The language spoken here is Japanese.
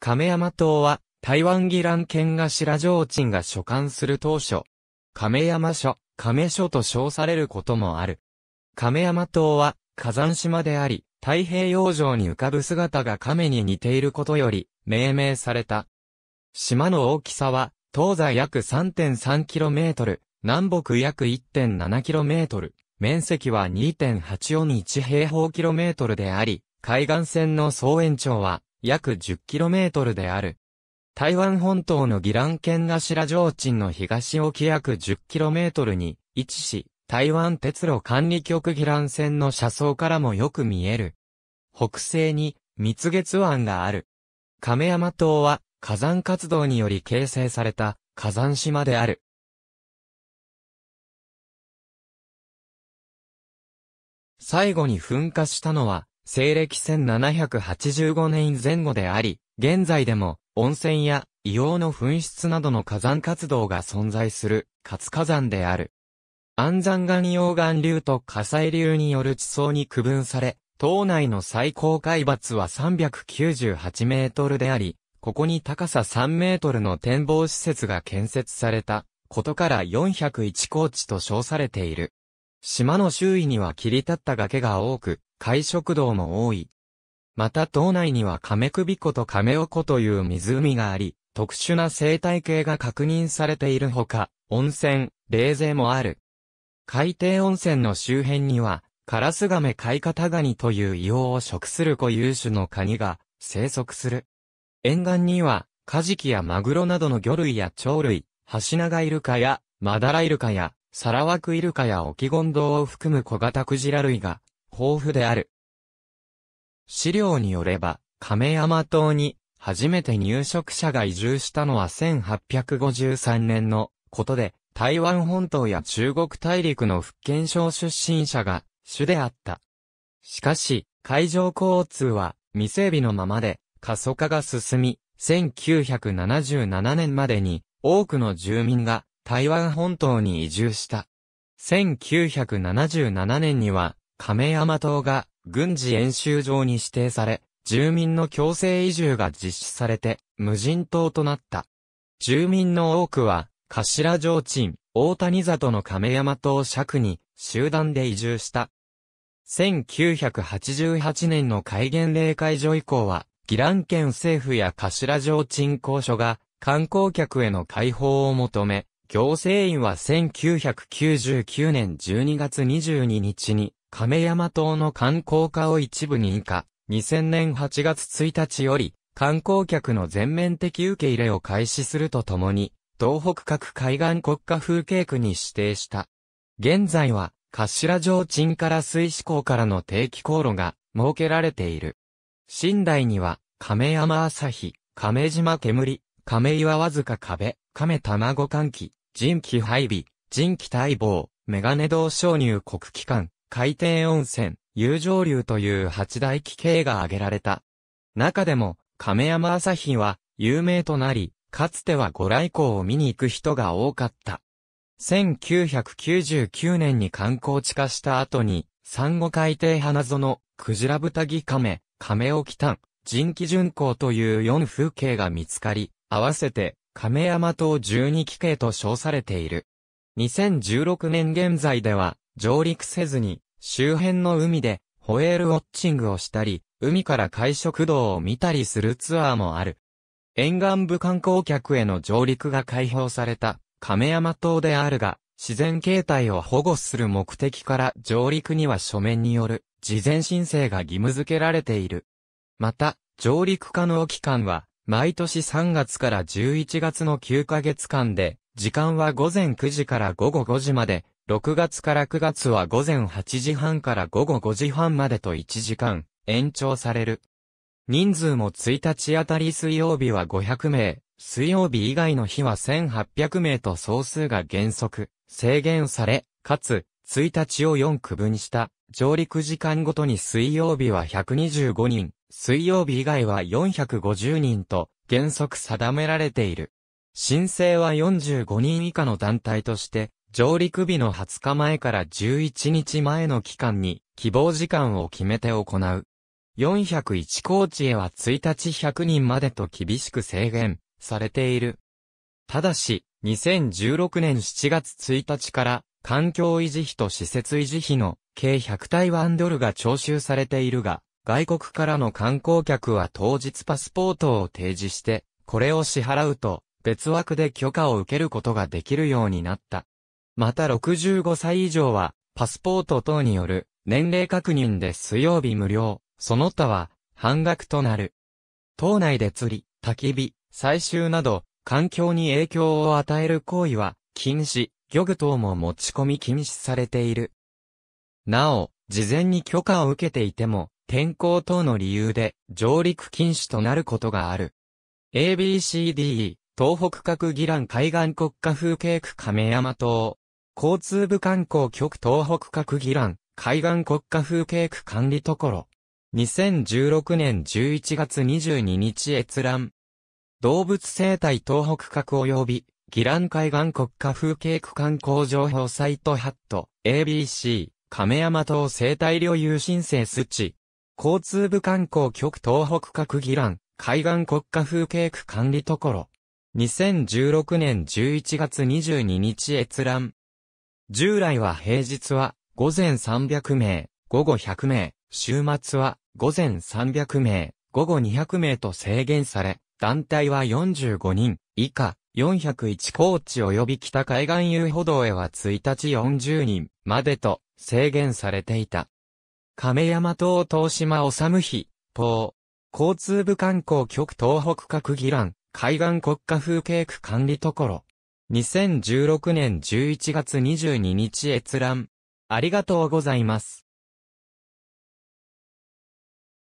亀山島は、台湾議蘭県が白上鎮が所管する当初、亀山署、亀署と称されることもある。亀山島は、火山島であり、太平洋上に浮かぶ姿が亀に似ていることより、命名された。島の大きさは、東西約 3.3km、南北約 1.7km、面積は2.841平方キロメートルであり、海岸線の総延長は約 10km である。台湾本島の宜蘭県頭上鎮の東沖約 10km に位置し、台湾鉄路管理局宜蘭線の車窓からもよく見える。北西に蜜月湾がある。亀山島は火山活動により形成された火山島である。最後に噴火したのは西暦1785年前後であり、現在でも温泉や硫黄の噴出などの火山活動が存在する活火山である。安山岩溶岩流と火砕流による地層に区分され、島内の最高海抜は398メートルであり、ここに高さ3メートルの展望施設が建設されたことから401高地と称されている。島の周囲には切り立った崖が多く、海食堂も多い。また島内には亀首湖と亀尾湖という湖があり、特殊な生態系が確認されているほか、温泉、冷泉もある。海底温泉の周辺には、カラスガメカイカタガニという硫黄を食する固有種のカニが生息する。沿岸には、カジキやマグロなどの魚類や鳥類、ハシナガイルカや、マダライルカや、サラワクイルカやオキゴンドウを含む小型クジラ類が豊富である。資料によれば、亀山島に初めて入植者が移住したのは1853年のことで、台湾本島や中国大陸の福建省出身者が主であった。しかし、海上交通は未整備のままで過疎化が進み、1977年までに多くの住民が台湾本島に移住した。1977年には亀山島が軍事演習場に指定され、住民の強制移住が実施されて、無人島となった。住民の多くは、頭上鎮、大谷里の亀山島尺に、集団で移住した。1988年の戒厳令解除以降は、ギラン県政府や頭上鎮公所が、観光客への解放を求め、行政院は1999年12月22日に、亀山島の観光化を一部に以下、2000年8月1日より、観光客の全面的受け入れを開始するとともに、東北各海岸国家風景区に指定した。現在は、頭上鎮から水志港からの定期航路が設けられている。寝台には、亀山朝日、亀島煙、亀岩わずか壁、亀卵換気、人気配備、人気待望、メガネ道昇入国機関、海底温泉、友情流という八大奇形が挙げられた。中でも、亀山朝日は有名となり、かつてはご来光を見に行く人が多かった。1999年に観光地化した後に、産後海底花園、クジラ豚ギ亀、亀沖炭、人気巡行という4風景が見つかり、合わせて亀山島十二奇景と称されている。2016年現在では、上陸せずに、周辺の海で、ホエールウォッチングをしたり、海から海食道を見たりするツアーもある。沿岸部観光客への上陸が解放された亀山島であるが、自然形態を保護する目的から上陸には書面による事前申請が義務付けられている。また、上陸可能期間は毎年3月から11月の9ヶ月間で、時間は午前9時から午後5時まで、6月から9月は午前8時半から午後5時半までと1時間、延長される。人数も1日あたり水曜日は500名、水曜日以外の日は1800名と総数が原則、制限され、かつ、1日を4区分した、上陸時間ごとに水曜日は125人、水曜日以外は450人と原則定められている。申請は45人以下の団体として、上陸日の20日前から11日前の期間に希望時間を決めて行う。401高チへは1日100人までと厳しく制限されている。ただし、2016年7月1日から環境維持費と施設維持費の計100対ワンドルが徴収されているが、外国からの観光客は当日パスポートを提示して、これを支払うと、別枠で許可を受けることができるようになった。また65歳以上は、パスポート等による年齢確認で水曜日無料、その他は半額となる。島内で釣り、焚き火、採集など、環境に影響を与える行為は禁止、漁具等も持ち込み禁止されている。なお、事前に許可を受けていても、天候等の理由で上陸禁止となることがある。ABCDE、東北核議ラ海岸国家風景区亀山島。交通部観光局東北核議ラ海岸国家風景区管理所。2016年11月22日閲覧。動物生態東北核及び、議ラ海岸国家風景区観光情報サイトハット、ABC、亀山島生態領有申請数値、交通部観光局東北閣議欄、海岸国家風景区管理所。2016年11月22日閲覧。従来は平日は午前300名、午後100名、週末は午前300名、午後200名と制限され、団体は45人以下、401高地及び北海岸遊歩道へは1日40人までと制限されていた。亀山島東島治日、ー。交通部観光局東北閣議欄、海岸国家風景区管理ところ。2016年11月22日閲覧。ありがとうございます。